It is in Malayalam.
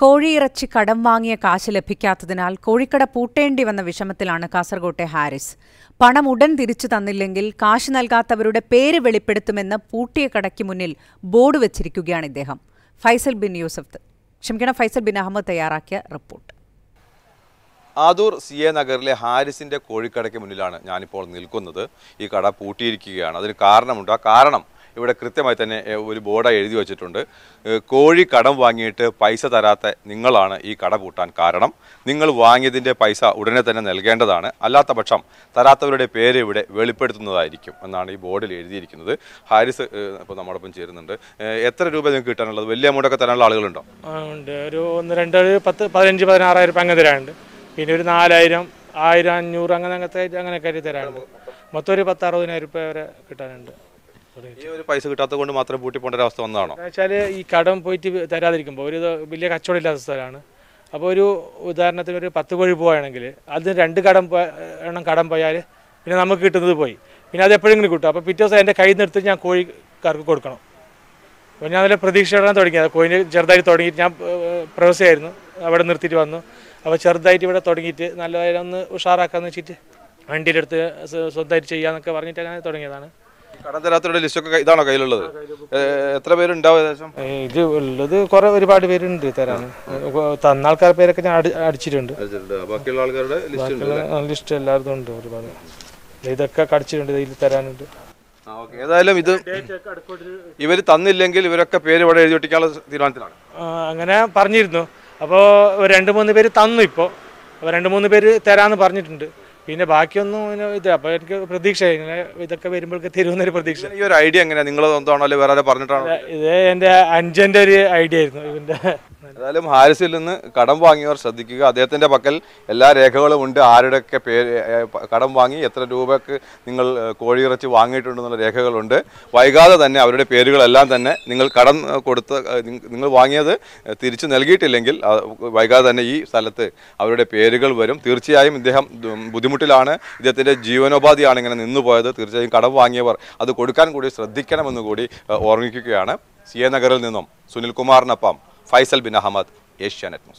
കോഴിയിറച്ചി കടം വാങ്ങിയ കാശ് ലഭിക്കാത്തതിനാൽ കോഴിക്കട പൂട്ടേണ്ടി വന്ന വിഷമത്തിലാണ് കാസർകോട്ടെ ഹാരിസ് പണം ഉടൻ തിരിച്ചു തന്നില്ലെങ്കിൽ കാശ് നൽകാത്തവരുടെ പേര് വെളിപ്പെടുത്തുമെന്ന് പൂട്ടിയ കടയ്ക്ക് മുന്നിൽ ബോർഡ് വെച്ചിരിക്കുകയാണ് ഇദ്ദേഹം ഫൈസൽ ബിൻ യൂസഫ് ക്ഷമിക്കണം ഫൈസൽ ബിൻ അഹമ്മദ് തയ്യാറാക്കിയ റിപ്പോർട്ട് ആദൂർ സി എ നഗറിലെ ഹാരിസിന്റെ കോഴിക്കടയ്ക്ക് മുന്നിലാണ് ഞാനിപ്പോൾ നിൽക്കുന്നത് ഈ കട പൂട്ടിയിരിക്കുകയാണ് അതിന് കാരണമുണ്ട് ആ കാരണം ഇവിടെ കൃത്യമായി തന്നെ ഒരു ബോർഡായി എഴുതി വച്ചിട്ടുണ്ട് കോഴി കടം വാങ്ങിയിട്ട് പൈസ തരാത്ത നിങ്ങളാണ് ഈ കട പൂട്ടാൻ കാരണം നിങ്ങൾ വാങ്ങിയതിൻ്റെ പൈസ ഉടനെ തന്നെ നൽകേണ്ടതാണ് അല്ലാത്ത പക്ഷം തരാത്തവരുടെ പേര് ഇവിടെ വെളിപ്പെടുത്തുന്നതായിരിക്കും എന്നാണ് ഈ ബോർഡിൽ എഴുതിയിരിക്കുന്നത് ഹാരിസ് ഇപ്പോൾ നമ്മോടൊപ്പം ചേരുന്നുണ്ട് എത്ര രൂപ നിങ്ങൾക്ക് കിട്ടാനുള്ളത് വലിയ അമൗണ്ടൊക്കെ ഒക്കെ തരാനുള്ള ആളുകളുണ്ടോ ഉണ്ട് ഒരു ഒന്ന് രണ്ട് പത്ത് പതിനഞ്ച് പതിനാറായിരം രൂപ അങ്ങനെ തരാനുണ്ട് പിന്നെ ഒരു നാലായിരം ആയിരം അഞ്ഞൂറ് അങ്ങനെ അങ്ങനത്തെ അങ്ങനെയൊക്കെ തരാനുണ്ട് മൊത്തം ഒരു പത്താറുപതിനായിരം രൂപ വരെ കിട്ടാനുണ്ട് ഒരു പൈസ കിട്ടാത്തത് കൊണ്ട് മാത്രം പൂട്ടി പോണ്ട ഒരവസ്ഥ വന്നതാണോ വെച്ചാല് ഈ കടം പോയിട്ട് തരാതിരിക്കുമ്പോൾ ഒരു വലിയ കച്ചവടം ഇല്ലാത്ത സ്ഥലമാണ് അപ്പോൾ ഒരു ഉദാഹരണത്തിന് ഒരു പത്ത് കോഴി പോവുകയാണെങ്കിൽ അതിന് രണ്ട് കടം എണ്ണം കടം പോയാൽ പിന്നെ നമുക്ക് കിട്ടുന്നത് പോയി പിന്നെ അത് എപ്പോഴെങ്കിലും കിട്ടും അപ്പോൾ പിറ്റേ ദിവസം എൻ്റെ കൈ നിർത്തി എടുത്ത് ഞാൻ കോഴിക്കാർക്ക് കൊടുക്കണം അപ്പോൾ ഞാൻ നല്ല പ്രതീക്ഷ ഇടാൻ തുടങ്ങിയത് കോഴിനെ ചെറുതായിട്ട് തുടങ്ങിയിട്ട് ഞാൻ പ്രവസിയായിരുന്നു അവിടെ നിർത്തിയിട്ട് വന്നു അപ്പോൾ ചെറുതായിട്ട് ഇവിടെ തുടങ്ങിയിട്ട് നല്ലതായിട്ട് ഒന്ന് ഉഷാറാക്കാമെന്ന് വെച്ചിട്ട് വണ്ടിയിലെടുത്ത് സ്വന്തമായിട്ട് ചെയ്യാമെന്നൊക്കെ പറഞ്ഞിട്ട് അങ്ങനെ തുടങ്ങിയതാണ് കടം ലിസ്റ്റ് ലിസ്റ്റൊക്കെ ഇതാണോ കയ്യിലുള്ളത് എത്ര പേരുണ്ടാവും ഇത് ഉള്ളത് കുറെ ഒരുപാട് പേരുണ്ട് തരാൻ തന്ന ആൾക്കാരുടെ പേരൊക്കെ ഞാൻ അടിച്ചിട്ടുണ്ട് ബാക്കിയുള്ള ആൾക്കാരുടെ ലിസ്റ്റ് എല്ലാവർക്കും ഉണ്ട് ഒരുപാട് ഇതൊക്കെ കടിച്ചിട്ടുണ്ട് ഇതിൽ തരാനുണ്ട് ഏതായാലും ഇത് ഇവർ തന്നില്ലെങ്കിൽ ഇവരൊക്കെ പേര് ഇവിടെ എഴുതി ഒട്ടിക്കാനുള്ള തീരുമാനത്തിലാണ് അങ്ങനെ പറഞ്ഞിരുന്നു അപ്പോൾ രണ്ട് മൂന്ന് പേര് തന്നു ഇപ്പോ രണ്ടു രണ്ട് മൂന്ന് പേര് തരാന്ന് പറഞ്ഞിട്ടുണ്ട് പിന്നെ ബാക്കിയൊന്നും ഇത് അപ്പോൾ എനിക്ക് പ്രതീക്ഷ ഇങ്ങനെ ഇതൊക്കെ വരുമ്പോഴൊക്കെ തരുമെന്നൊരു പ്രതീക്ഷ ഈ ഒരു ഐഡിയ എങ്ങനെയാണ് നിങ്ങൾ സ്വന്തമാണോ വേറെ പറഞ്ഞിട്ടാണോ ഇത് എൻ്റെ അഞ്ചൻ്റെ ഒരു ഐഡിയ ആയിരുന്നു ഇവൻ്റെ ഏതായാലും ഹാരിസിൽ നിന്ന് കടം വാങ്ങിയവർ ശ്രദ്ധിക്കുക അദ്ദേഹത്തിൻ്റെ പക്കൽ എല്ലാ രേഖകളും ഉണ്ട് ആരുടെയൊക്കെ പേര് കടം വാങ്ങി എത്ര രൂപയ്ക്ക് നിങ്ങൾ കോഴിയിറച്ചി വാങ്ങിയിട്ടുണ്ടെന്നുള്ള രേഖകളുണ്ട് വൈകാതെ തന്നെ അവരുടെ പേരുകളെല്ലാം തന്നെ നിങ്ങൾ കടം കൊടുത്ത നിങ്ങൾ വാങ്ങിയത് തിരിച്ചു നൽകിയിട്ടില്ലെങ്കിൽ വൈകാതെ തന്നെ ഈ സ്ഥലത്ത് അവരുടെ പേരുകൾ വരും തീർച്ചയായും ഇദ്ദേഹം ബുദ്ധിമുട്ടിലാണ് ഇദ്ദേഹത്തിൻ്റെ ജീവനോപാധിയാണ് ഇങ്ങനെ നിന്നു പോയത് തീർച്ചയായും കടം വാങ്ങിയവർ അത് കൊടുക്കാൻ കൂടി ശ്രദ്ധിക്കണമെന്ന് കൂടി ഓർമ്മിക്കുകയാണ് സി എ നഗറിൽ നിന്നും സുനിൽകുമാറിനൊപ്പം فيصل بن احمد نت نيوز